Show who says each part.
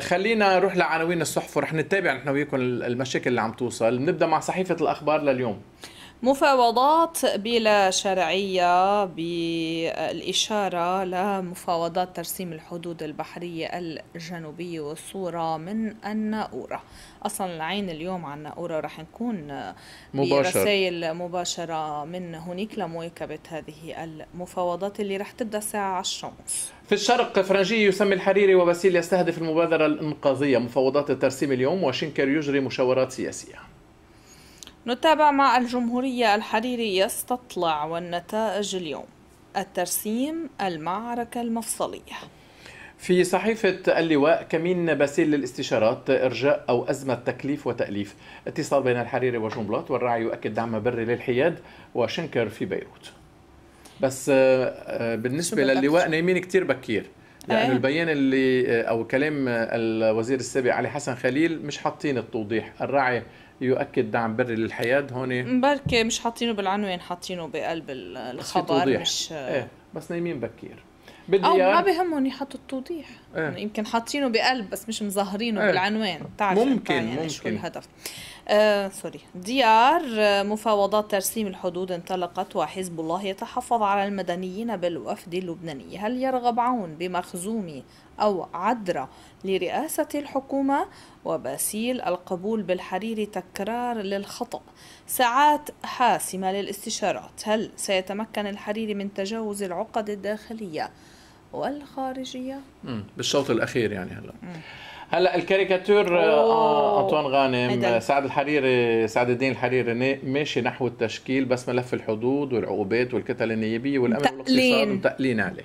Speaker 1: خلينا نروح لعناوين الصحف ورح نتابع نحن وياكم المشاكل اللي عم توصل نبدا مع صحيفه الاخبار لليوم
Speaker 2: مفاوضات بلا شرعية بالإشارة لمفاوضات ترسيم الحدود البحرية الجنوبية والصورة من الناورة أصلا العين اليوم على الناورة رح نكون مباشر. برسائل مباشرة من هناك لمواكبة هذه المفاوضات اللي رح تبدأ الساعة 10 ونص
Speaker 1: في الشرق فرنجي يسمي الحريري وباسيل يستهدف المبادرة الإنقاذية مفاوضات الترسيم اليوم وشنكر يجري مشاورات سياسية
Speaker 2: نتابع مع الجمهورية الحريري يستطلع والنتائج اليوم الترسيم المعركة المفصلية
Speaker 1: في صحيفة اللواء كمين باسيل للاستشارات إرجاء أو أزمة تكليف وتأليف اتصال بين الحريري وجنبلاط والراعي يؤكد دعم بري للحياد وشنكر في بيروت بس آه، آه، بالنسبة للواء نايمين كتير بكير آه. البيان اللي آه، أو كلام آه، الوزير السابق علي حسن خليل مش حاطين التوضيح الراعي يؤكد دعم بري للحياد هون
Speaker 2: بركي مش حاطينه بالعنوان حاطينه بقلب الخبر مش ايه
Speaker 1: بس نايمين بكير بدي او ما
Speaker 2: بهمهم يحطوا التوضيح ايه. يعني يمكن حاطينه بقلب بس مش مظهرينه ايه. بالعنوان تعرف ممكن يعني ممكن شو الهدف آه، سوري ديار آه، مفاوضات ترسيم الحدود انطلقت وحزب الله يتحفظ على المدنيين بالوفد اللبناني هل يرغب عون بمخزومي أو عدرا لرئاسة الحكومة وباسيل القبول بالحرير تكرار للخطأ ساعات حاسمة للاستشارات هل سيتمكن الحريري من تجاوز العقد الداخلية والخارجيه
Speaker 1: امم بالشوط الاخير يعني هلا مم. هلا الكاريكاتور آه، انطوان غانم إيه سعد الحريري سعد الدين الحريري ماشي نحو التشكيل بس ملف الحدود والعقوبات والكتل النيابيه والامن والاقتصاد متقلين عليه